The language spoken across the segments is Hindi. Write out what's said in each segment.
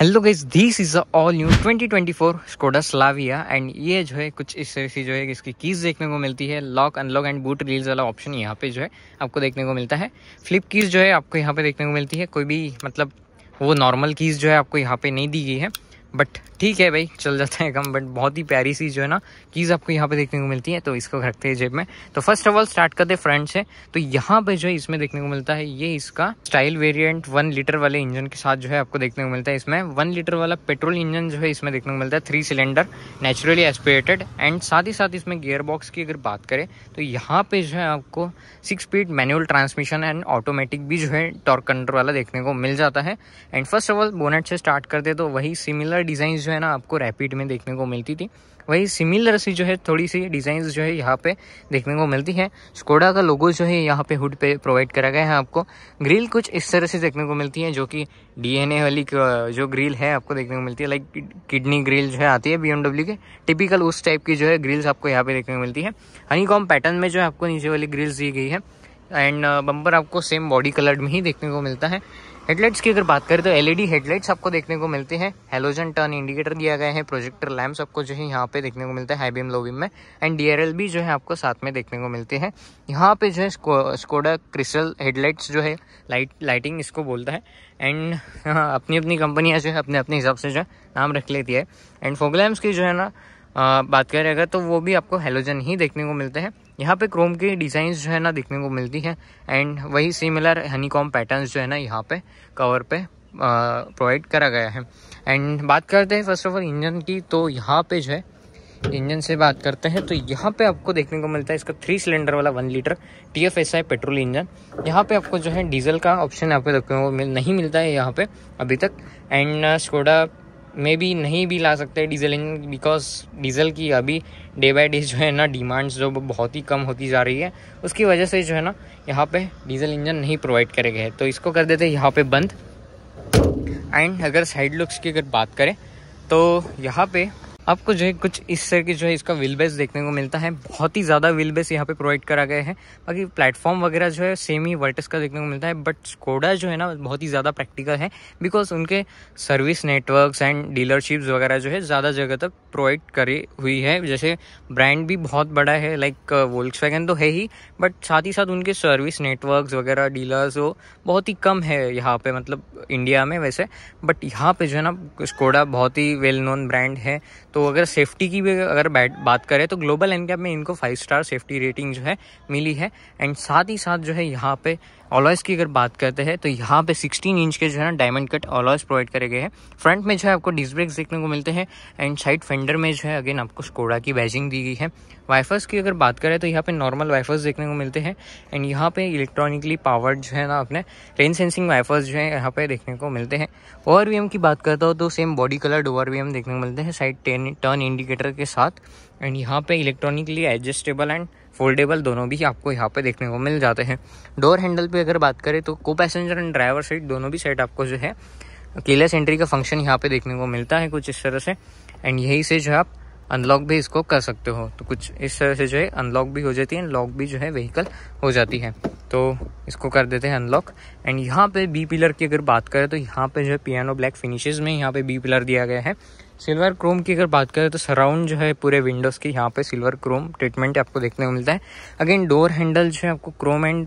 hello guys this is all new 2024 Skoda Slavia and ये जो है कुछ इस तरह से जो है इसकी कीज़ देखने को मिलती है lock unlock and boot release वाला ऑप्शन यहाँ पे जो है आपको देखने को मिलता है फ्लिप कीज़ जो है आपको यहाँ पे देखने को मिलती है कोई भी मतलब वो नॉर्मल कीज़ जो है आपको यहाँ पे नहीं दी गई है बट ठीक है भाई चल जाता है कम बट बहुत ही प्यारी सी जो है ना चीज़ आपको यहाँ पे देखने को मिलती है तो इसको रखते हैं जेब में तो फर्स्ट ऑफ ऑल स्टार्ट करते हैं फ्रंट से तो यहाँ पे जो है इसमें देखने को मिलता है ये इसका स्टाइल वेरिएंट वन लीटर वाले इंजन के साथ जो है आपको देखने को मिलता है इसमें वन लीटर वाला पेट्रोल इंजन जो है इसमें देखने को मिलता है three cylinder naturally aspirated and साथ ही साथ इसमें गियर बॉक्स की अगर बात करें तो यहाँ पे जो है आपको six speed manual transmission and automatic भी जो है टॉर्क कंट्रोल वाला देखने को मिल जाता है and first of all bonnet से स्टार्ट करते तो वही सिमिलर सारी डिज़ाइन जो है ना आपको रैपिड में देखने को मिलती थी वही सिमिलर सी जो है थोड़ी सी डिज़ाइन जो है यहाँ पे देखने को मिलती है स्कोडा का लोगो जो है यहाँ पे हुड पे प्रोवाइड करा गया है आपको ग्रिल कुछ इस तरह से देखने को मिलती है जो कि डीएनए वाली जो ग्रिल है आपको देखने को मिलती है लाइक किडनी ग्रिल जो है आती है बी के टिपिकल उस टाइप की जो है ग्रिल्स आपको यहाँ पे देखने को मिलती है हनी पैटर्न में जो है आपको नीचे वाली ग्रिल्स दी गई है एंड बम्पर आपको सेम बॉडी कलर में ही देखने को मिलता है हेडलाइट्स की अगर बात करें तो एलईडी हेडलाइट्स e आपको देखने को मिलते हैं हेलोजन टर्न इंडिकेटर दिया गया है प्रोजेक्टर लैम्प्स आपको जो है यहाँ पे देखने को मिलता है हाई बीम लो बीम में एंड डीआरएल भी जो है आपको साथ में देखने को मिलते हैं यहाँ पे जो है स्कोडा क्रिस्टल हेडलाइट्स जो है लाइट लाइटिंग इसको बोलता है एंड अपनी अपनी कंपनियाँ जो है अपने अपने हिसाब से जो है नाम रख लेती है एंड फोगलैम्स की जो है ना बात करें अगर तो वो भी आपको हेलोजन ही देखने को मिलते हैं यहाँ पे क्रोम के डिज़ाइन जो है ना देखने को मिलती हैं एंड वही सिमिलर हनीकॉम पैटर्न जो है ना यहाँ पे कवर पे प्रोवाइड करा गया है एंड बात करते हैं फर्स्ट ऑफ ऑल इंजन की तो यहाँ पे जो है इंजन से बात करते हैं तो यहाँ पे आपको देखने को मिलता है इसका थ्री सिलेंडर वाला one litre T F S I petrol engine यहाँ पे आपको जो है डीजल का ऑप्शन आपको देखने को मिल नहीं मिलता है यहाँ पे अभी तक एंड स्कोडा मे बी नहीं भी ला सकते डीजल इंजन बिकॉज डीजल की अभी डे बाई डे जो है ना डिमांड्स जो बहुत ही कम होती जा रही है उसकी वजह से जो है ना यहाँ पे डीजल इंजन नहीं प्रोवाइड करे गए तो इसको कर देते यहाँ पे बंद एंड अगर साइड लुक्स की अगर बात करें तो यहाँ पे आपको जो है कुछ इस तरह की जो है इसका व्हील बेस देखने को मिलता है बहुत ही ज़्यादा व्हील बेस यहाँ पे प्रोवाइड करा गया है बाकी प्लेटफॉर्म वगैरह जो है सेम ही वर्टस का देखने को मिलता है बट स्कोडा जो है ना बहुत ही ज़्यादा प्रैक्टिकल है बिकॉज उनके सर्विस नेटवर्क्स एंड डीलरशिप्स वगैरह जो है ज़्यादा जगह तक प्रोवाइड करी हुई है जैसे ब्रांड भी बहुत बड़ा है लाइक वोल्स uh, तो है ही बट साथ ही साथ उनके सर्विस नेटवर्क्स वगैरह डीलर्स वो बहुत ही कम है यहाँ पे मतलब इंडिया में वैसे बट यहाँ पे जो है ना स्कोडा बहुत ही वेल नोन ब्रांड है तो तो अगर सेफ्टी की भी अगर बात करें तो ग्लोबल एन में इनको फाइव स्टार सेफ्टी रेटिंग जो है मिली है एंड साथ ही साथ जो है यहाँ पे ऑलॉयस की अगर बात करते हैं तो यहाँ पे 16 इंच के जो है ना डायमंड कट ऑलॉयस प्रोवाइड करे गए हैं फ्रंट में जो है आपको डिस्क ब्रेक देखने को मिलते हैं एंड साइड फेंडर में जो है अगेन आपको स्कोडा की बैजिंग दी गई है वाइफर्स की अगर बात करें तो यहाँ पे नॉर्मल वाइफर्स देखने को मिलते हैं एंड यहाँ पे इलेक्ट्रॉनिकली पावर्ड जो है ना अपने रेन सेंसिंग वाइफर्स जो है यहाँ पे देखने को मिलते हैं ओवर की बात करता हूँ तो सेम बॉडी कलर्ड ओवर देखने को मिलते हैं साइड टर्न इंडिकेटर के साथ एंड यहाँ पे इलेक्ट्रॉनिकली एडजस्टेबल एंड फोल्डेबल दोनों भी आपको यहाँ पे देखने को मिल जाते हैं डोर हैंडल पे अगर बात करें तो को पैसेंजर एंड ड्राइवर सीट दोनों भी साइड आपको जो है कीलेस एंट्री का फंक्शन यहाँ पे देखने को मिलता है कुछ इस तरह से एंड यही से जो है आप अनलॉक भी इसको कर सकते हो तो कुछ इस तरह से जो है अनलॉक भी हो जाती है लॉक भी जो है व्हीकल हो जाती है तो इसको कर देते हैं अनलॉक एंड यहाँ पे बी पिलर की अगर बात करें तो यहाँ पे जो है पियानो ब्लैक फिनिशेज में यहाँ पे बी पिलर दिया गया है सिल्वर क्रोम की अगर बात करें तो सराउंड जो है पूरे विंडोज़ की यहाँ पे सिल्वर क्रोम ट्रीटमेंट आपको देखने को मिलता है अगेन डोर हैंडल जो है आपको chrome and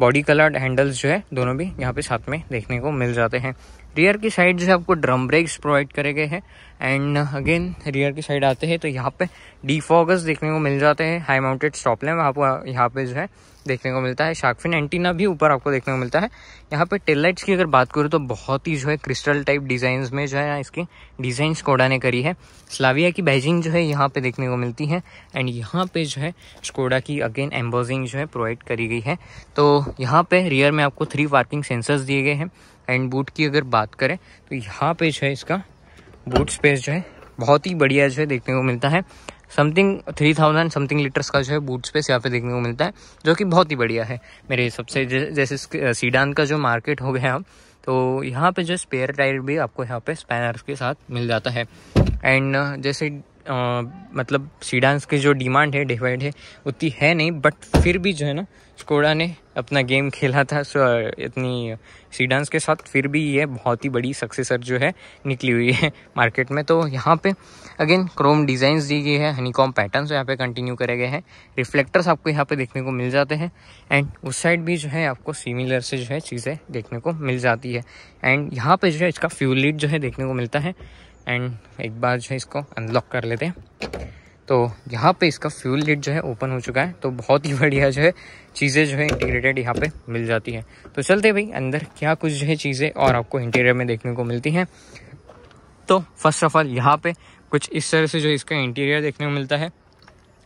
body coloured handles जो है दोनों भी यहाँ पे साथ में देखने को मिल जाते हैं रियर की साइड जो है आपको ड्रम ब्रेक्स प्रोवाइड करे गए हैं एंड अगेन रियर की साइड आते हैं तो यहाँ पे डीफॉगस देखने को मिल जाते हैं हाई माउंटेड स्टॉप लैम्प आपको यहाँ पे जो है देखने को मिलता है शार्कफिन एंटीना भी ऊपर आपको देखने को मिलता है यहाँ पे टेल लाइट्स की अगर बात करूँ तो बहुत ही जो है क्रिस्टल टाइप डिज़ाइन में जो है इसकी डिज़ाइन स्कोडा ने करी है स्लाविया की बैजिंग जो है यहाँ पे देखने को मिलती है एंड यहाँ पे जो है स्कोडा की अगेन एम्बोजिंग जो है प्रोवाइड करी गई है तो यहाँ पे रियर में आपको थ्री पार्किंग सेंसर्स दिए गए हैं एंड बूट की अगर बात करें तो यहाँ पे जो है इसका बूट स्पेस जो है बहुत ही बढ़िया जो है देखने को मिलता है something three thousand something litres का जो है बूट स्पेस यहाँ पे देखने को मिलता है जो कि बहुत ही बढ़िया है मेरे हिसाब से जैसे सीडान का जो मार्केट हो गया तो यहाँ पे जो स्पेयर टायर भी आपको यहाँ पे स्पैनर्स के साथ मिल जाता है एंड जैसे आ, मतलब सी डांस की जो डिमांड है डिवाइड है उतनी है नहीं बट फिर भी जो है ना स्कोडा ने अपना गेम खेला था सो इतनी सी डांस के साथ फिर भी ये बहुत ही बड़ी सक्सेसर जो है निकली हुई है मार्केट में तो यहाँ पे अगेन क्रोम डिज़ाइंस दी गई है हनीकॉम पैटर्न यहाँ पे कंटिन्यू करे गए हैं रिफ्लेक्टर्स आपको यहाँ पे देखने को मिल जाते हैं एंड उस साइड भी जो है आपको सिमिलर से जो है चीज़ें देखने को मिल जाती है एंड यहाँ पे जो है इसका फ्यूल लीड जो है देखने को मिलता है एंड एक बार जो है इसको अनलॉक कर लेते हैं तो यहाँ पे इसका फ्यूल लिट जो है ओपन हो चुका है तो बहुत ही बढ़िया जो है चीज़ें जो है इंटीग्रेटेड यहाँ पे मिल जाती है तो चलते भाई अंदर क्या कुछ जो है चीज़ें और आपको इंटीरियर में देखने को मिलती हैं तो फर्स्ट ऑफ ऑल यहाँ पे कुछ इस तरह से जो इसका इंटीरियर देखने को मिलता है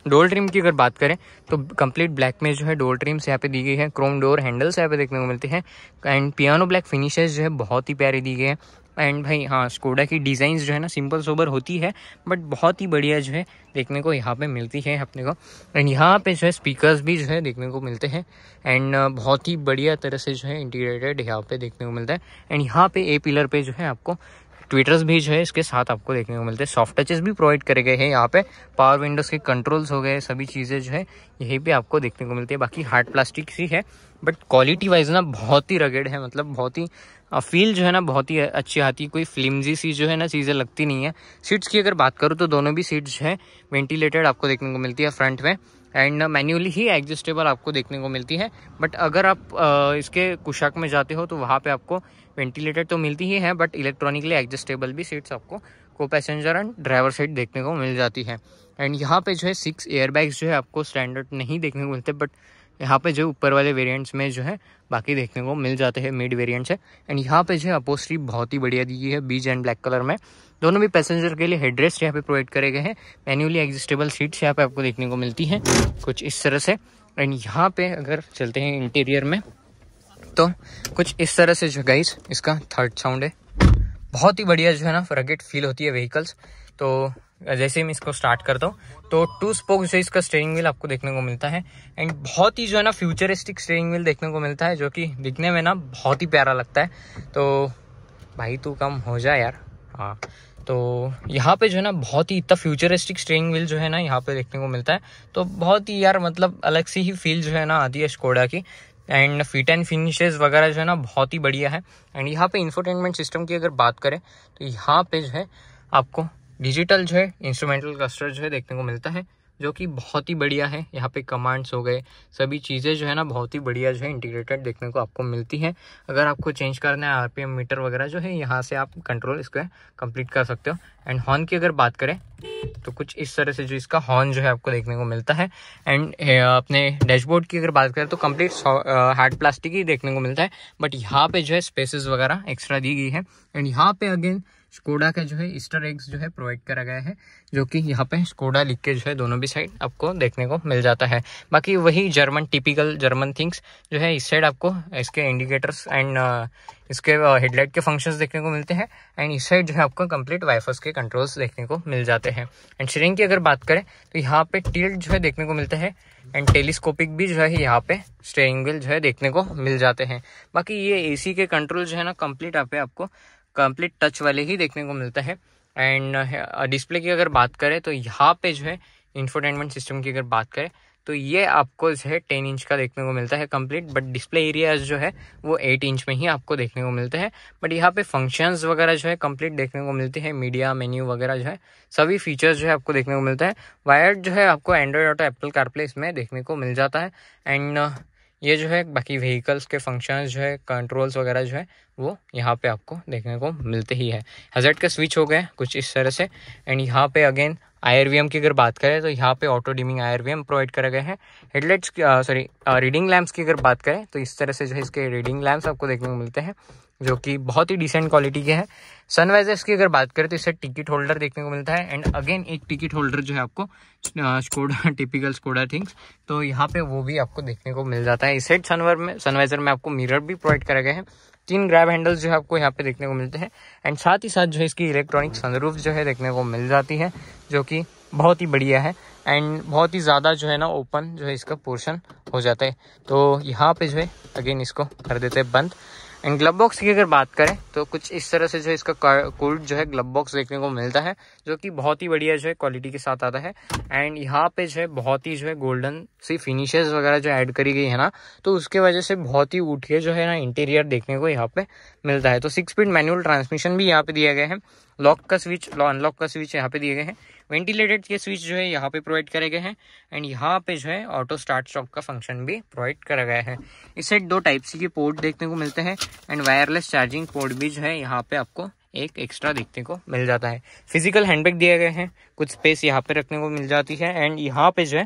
डोर ट्रिम की अगर बात करें तो कंप्लीट ब्लैक में जो है डोर ट्रिम्स यहाँ पे दी गई है क्रोम डोर हैंडल्स यहाँ पे देखने को मिलती है एंड पियानो ब्लैक फिनिशेस जो है बहुत ही प्यारे दी गई है एंड भाई हाँ स्कोडा की डिज़ाइंस जो है ना सिंपल सोबर होती है बट बहुत ही बढ़िया जो है देखने को यहाँ पे मिलती है अपने को एंड यहाँ पे जो है स्पीकर्स भी जो है देखने को मिलते हैं एंड बहुत ही बढ़िया तरह से जो है इंटीग्रेटेड यहाँ पे देखने को मिलता है एंड यहाँ पे ए पिलर पे जो है आपको ट्विटर्स भी जो है इसके साथ आपको देखने को मिलते हैं सॉफ्ट टचेस भी प्रोवाइड करे गए हैं यहाँ पे पावर विंडोज़ के कंट्रोल्स हो गए सभी चीज़ें जो है यही पे आपको देखने को मिलती है बाकी हार्ड प्लास्टिक ही है बट क्वालिटी वाइज ना बहुत ही रगेड है मतलब बहुत ही और फील जो है ना बहुत ही अच्छी आती है कोई फ्लिमजी सी जो है ना चीज़ें लगती नहीं है सीट्स की अगर बात करूँ तो दोनों भी सीट्स हैं वेंटिलेटेड आपको देखने को मिलती है फ्रंट में एंड मैन्युअली ही एडजस्टेबल आपको देखने को मिलती है बट अगर आप आ, इसके कुशाक में जाते हो तो वहाँ पे आपको वेंटिलेटेड तो मिलती ही है बट इलेक्ट्रॉनिकली एडजस्टेबल भी सीट्स आपको को पैसेंजर एंड ड्राइवर सीट देखने को मिल जाती है एंड यहाँ पे जो है सिक्स एयरबैग्स जो है आपको स्टैंडर्ड नहीं देखने को मिलते बट यहाँ पे जो ऊपर वाले वेरिएंट्स में जो है बाकी देखने को मिल जाते हैं मिड वेरिएंट्स है एंड यहाँ पे जो है अपोस्ट्री बहुत ही बढ़िया दी गई है बीज एंड ब्लैक कलर में दोनों भी पैसेंजर के लिए हेडरेस्ट यहाँ पे प्रोवाइड करे गए हैं मैन्युअली एग्जिस्टेबल सीट्स यहाँ पे आपको देखने को मिलती है कुछ इस तरह से एंड यहाँ पे अगर चलते हैं इंटीरियर में तो कुछ इस तरह से जो गाइस इसका थर्ड साउंड है बहुत ही बढ़िया जो है ना रगेट फील होती है व्हीकल्स तो जैसे ही मैं इसको स्टार्ट करता हूँ तो टू स्पोक जो इसका स्टेयरिंग व्हील आपको देखने को मिलता है एंड बहुत ही जो है ना फ्यूचरिस्टिक स्टेयरिंग व्हील देखने को मिलता है जो कि दिखने में ना बहुत ही प्यारा लगता है तो भाई तू कम हो जा यार हाँ तो यहाँ पे जो है ना बहुत ही इतना फ्यूचरिस्टिक स्टेयरिंग व्हील जो है ना यहाँ पे देखने को मिलता है तो बहुत ही यार मतलब अलग सी ही फील जो है ना आती है स्कोडा की एंड फिट एंड फिनिशेज वगैरह जो है ना बहुत ही बढ़िया है एंड यहाँ पे इंफोटेनमेंट सिस्टम की अगर बात करें तो यहाँ पे जो है आपको डिजिटल जो है इंस्ट्रूमेंटल क्लस्टर जो है देखने को मिलता है जो कि बहुत ही बढ़िया है यहाँ पे कमांड्स हो गए सभी चीज़ें जो है ना बहुत ही बढ़िया जो है इंटीग्रेटेड देखने को आपको मिलती है अगर आपको चेंज करना है आरपीएम मीटर वगैरह जो है यहाँ से आप कंट्रोल इसको कंप्लीट कर सकते हो एंड हॉर्न की अगर बात करें तो कुछ इस तरह से जो इसका हॉर्न जो है आपको देखने को मिलता है एंड अपने डैशबोर्ड की अगर बात करें तो कंप्लीट हार्ड प्लास्टिक ही देखने को मिलता है बट यहाँ पर जो है स्पेसिस वगैरह एक्स्ट्रा दी गई है एंड यहाँ पर अगेन स्कोडा का जो है ईस्टर एग्स जो है प्रोवाइड करा गया है जो कि यहाँ पे स्कोडा लिख के जो है दोनों भी साइड आपको देखने को मिल जाता है बाकी वही जर्मन टिपिकल जर्मन थिंग्स जो है इस साइड आपको इसके इंडिकेटर्स एंड uh, इसके हेडलाइट uh, के फंक्शंस देखने को मिलते हैं एंड इस साइड जो है आपको कंप्लीट वाइफर्स के कंट्रोल्स देखने को मिल जाते हैं एंड स्टीयरिंग की अगर बात करें तो यहाँ पे टील्ड जो है देखने को मिलता है एंड टेलीस्कोपिक भी जो है यहाँ पे स्टेयरिंग व्हील जो है देखने को मिल जाते हैं बाकी ये एसी के कंट्रोल जो है ना कंप्लीट यहाँ पे आपको कंप्लीट टच वाले ही देखने को मिलता है एंड डिस्प्ले uh, uh, की अगर बात करें तो यहाँ पे जो है इंफोटेनमेंट सिस्टम की अगर बात करें तो ये आपको जो है टेन इंच का देखने को मिलता है कंप्लीट बट डिस्प्ले एरियाज जो है वो एट इंच में ही आपको देखने को मिलते हैं बट यहाँ पे फंक्शंस वगैरह जो है कंप्लीट देखने को मिलते हैं मीडिया मेन्यू वगैरह जो है सभी फीचर्स जो है आपको देखने को मिलता है वायर्ड जो है आपको एंड्रॉयड ऑटो एप्पल कारप्ले इसमें देखने को मिल जाता है एंड ये जो है बाकी व्हीकल्स के फंक्शंस जो है कंट्रोल्स वगैरह जो है वो यहाँ पे आपको देखने को मिलते ही है हजर्ट के स्विच हो गए कुछ इस तरह से एंड यहाँ पे अगेन आई की अगर बात करें तो यहाँ पे ऑटो डिमिंग आई प्रोवाइड करे गए हैं हेडलाइट्स सॉरी रीडिंग लैम्प्स की अगर बात करें तो इस तरह से जो है इसके रीडिंग लैम्प्स आपको देखने को मिलते हैं जो कि बहुत ही डिसेंट क्वालिटी के हैं सनवाइजर्स की अगर बात करें तो इसे टिकट होल्डर देखने को मिलता है एंड अगेन एक टिकट होल्डर जो है आपको स्कोडा टिपिकल स्कोडा थिंग्स तो यहाँ पे वो भी आपको देखने को मिल जाता है इस सेट सनवर में सनवाइजर में आपको मिरर भी प्रोवाइड करा गया है तीन ग्रैब हैंडल्स जो है आपको यहाँ पे देखने को मिलते हैं एंड साथ ही साथ जो है इसकी इलेक्ट्रॉनिक सनरूफ जो है देखने को मिल जाती है जो कि बहुत ही बढ़िया है एंड बहुत ही ज़्यादा जो है ना ओपन जो है इसका पोर्शन हो जाता है तो यहाँ पे जो है अगेन इसको कर देते हैं बंद एंड ग्लब बॉक्स की अगर बात करें तो कुछ इस तरह से जो इसका कोल्ड जो है ग्लब बॉक्स देखने को मिलता है जो कि बहुत ही बढ़िया जो है क्वालिटी के साथ आता है एंड यहाँ पे जो है बहुत ही जो है गोल्डन सी फिनिशेस वगैरह जो ऐड करी गई है ना तो उसके वजह से बहुत ही उठिए जो है ना इंटीरियर देखने को यहाँ पे मिलता है तो सिक्स स्पीड मैनुअल ट्रांसमिशन भी यहाँ पे दिया गया है लॉक का स्विच अनलॉक का स्विच यहाँ पे दिए गए हैं वेंटिलेटेड के स्विच जो है यहाँ पे प्रोवाइड करे गए हैं एंड यहाँ पे जो है ऑटो स्टार्ट स्टॉप का फंक्शन भी प्रोवाइड करा गया है इस साइड दो टाइप सी के पोर्ट देखने को मिलते हैं एंड वायरलेस चार्जिंग पोर्ट भी जो है यहाँ पे आपको एक एक्स्ट्रा देखने को मिल जाता है फिजिकल हैंडबैग दिए गए हैं कुछ स्पेस यहाँ पे रखने को मिल जाती है एंड यहाँ पे जो है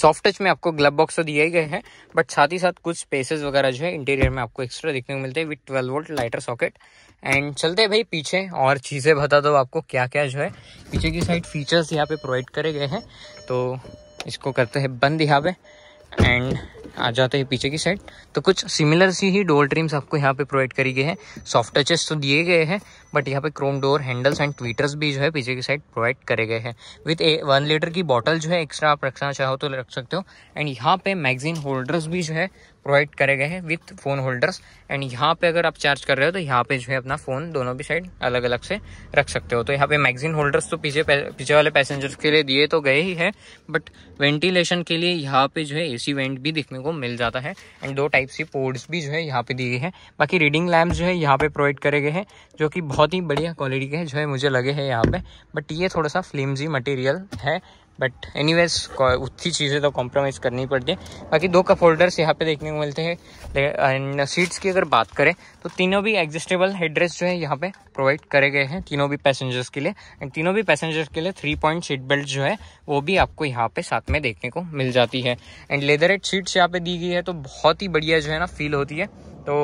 सॉफ्ट टच में आपको ग्लब बॉक्स तो दिए गए हैं बट साथ ही साथ कुछ स्पेसेस वगैरह जो है इंटीरियर में आपको एक्स्ट्रा देखने को मिलते हैं with 12 volt lighter socket and चलते हैं भाई पीछे और चीज़ें बता दो आपको क्या क्या जो है पीछे की साइड फीचर्स यहाँ पे प्रोवाइड करे गए हैं तो इसको करते हैं बंद यहाँ पे एंड आ जाते हैं पीछे की साइड तो कुछ सिमिलर सी ही डोर ट्रिम्स आपको यहाँ पे प्रोवाइड करी गई है सॉफ्ट टचेस तो दिए गए हैं बट यहाँ पे chrome door handles and tweeters भी जो है पीछे की साइड प्रोवाइड करे गए हैं विथ ए वन लीटर की बॉटल जो है एक्स्ट्रा आप रखना चाहो तो रख सकते हो एंड यहाँ पे मैगजीन होल्डर्स भी जो है प्रोवाइड करे गए हैं विथ फ़ोन होल्डर्स एंड यहाँ पे अगर आप चार्ज कर रहे हो तो यहाँ पे जो है अपना फ़ोन दोनों भी साइड अलग अलग से रख सकते हो तो यहाँ पे मैगजीन होल्डर्स तो पीछे पीछे वाले पैसेंजर्स के लिए दिए तो गए ही है बट वेंटिलेशन के लिए यहाँ पे जो है ए वेंट भी देखने को मिल जाता है एंड दो टाइप सी पोर्ड्स भी जो है यहाँ पे दी गई है बाकी रीडिंग लैम्प जो है यहाँ पे प्रोवाइड करे गए हैं जो कि बहुत ही बढ़िया क्वालिटी के जो है मुझे लगे हैं यहाँ पे बट ये थोड़ा सा फ्लिम्जी मटेरियल है बट एनी वेज उतनी चीज़ें तो कॉम्प्रोमाइज़ करनी पड़ती है बाकी दो कप होल्डर्स यहाँ पे देखने को मिलते हैं एंड सीट्स की अगर बात करें तो तीनों भी एडजस्टेबल हेड्रेस जो है यहाँ पे प्रोवाइड करे गए हैं तीनों भी पैसेंजर्स के लिए एंड तीनों भी पैसेंजर्स के लिए थ्री पॉइंट सीट बेल्ट जो है वो भी आपको यहाँ पे साथ में देखने को मिल जाती है एंड लेदर एड सीट्स यहाँ पे दी गई है तो बहुत ही बढ़िया जो है ना फील होती है तो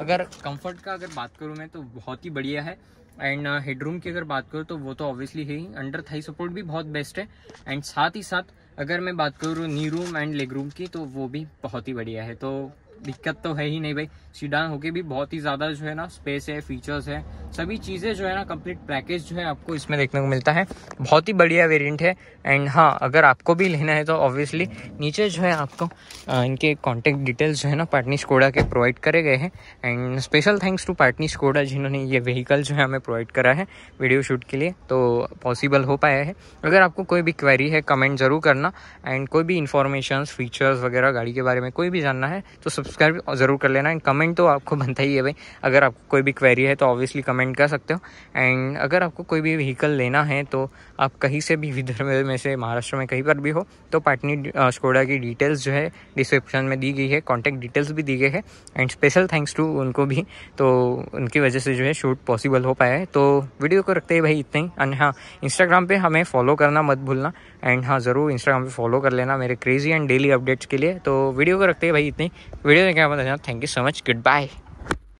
अगर कम्फर्ट का अगर बात करूँ मैं तो बहुत ही बढ़िया है एंड हेडरूम uh, की अगर बात करूँ तो वो तो ऑब्वियसली है ही अंडर थाई सपोर्ट भी बहुत बेस्ट है एंड साथ ही साथ अगर मैं बात करूँ knee room and leg room की तो वो भी बहुत ही बढ़िया है तो दिक्कत तो है ही नहीं भाई सीडान होके भी बहुत ही ज़्यादा जो है ना स्पेस है फीचर्स है सभी चीज़ें जो है ना कंप्लीट पैकेज जो है आपको इसमें देखने को मिलता है बहुत ही बढ़िया वेरिएंट है एंड हाँ अगर आपको भी लेना है तो ऑब्वियसली नीचे जो है आपको आ, इनके कॉन्टेक्ट डिटेल्स जो है ना पार्टनी स्कोडा के प्रोवाइड करे गए हैं एंड स्पेशल थैंक्स टू पार्टनी स्कोडा जिन्होंने ये व्हीकल जो है हमें प्रोवाइड करा है वीडियो शूट के लिए तो पॉसिबल हो पाया है अगर आपको कोई भी क्वेरी है कमेंट ज़रूर करना एंड कोई भी इन्फॉर्मेशन फीचर्स वगैरह गाड़ी के बारे में कोई भी जानना है तो सब सब्सक्राइब ज़रूर कर लेना एंड कमेंट तो आपको बनता ही है भाई अगर आपको कोई भी क्वेरी है तो ऑब्वियसली कमेंट कर सकते हो एंड अगर आपको कोई भी व्हीकल लेना है तो आप कहीं से भी विदर्भ में से महाराष्ट्र में कहीं पर भी हो तो पाटनी स्कोडा की डिटेल्स जो है डिस्क्रिप्शन में दी गई है कॉन्टैक्ट डिटेल्स भी दी गई है एंड स्पेशल थैंक्स टू उनको भी तो उनकी वजह से जो है शूट पॉसिबल हो पाया है तो वीडियो को रखते हैं भाई इतना ही एंड हाँ इंस्टाग्राम पर हमें फॉलो करना मत भूलना एंड हाँ ज़रूर इंस्टाग्राम पे फॉलो कर लेना मेरे क्रेजी एंड डेली अपडेट्स के लिए तो वीडियो को रखते हैं भाई इतनी वीडियो क्या बताया thank you so much good bye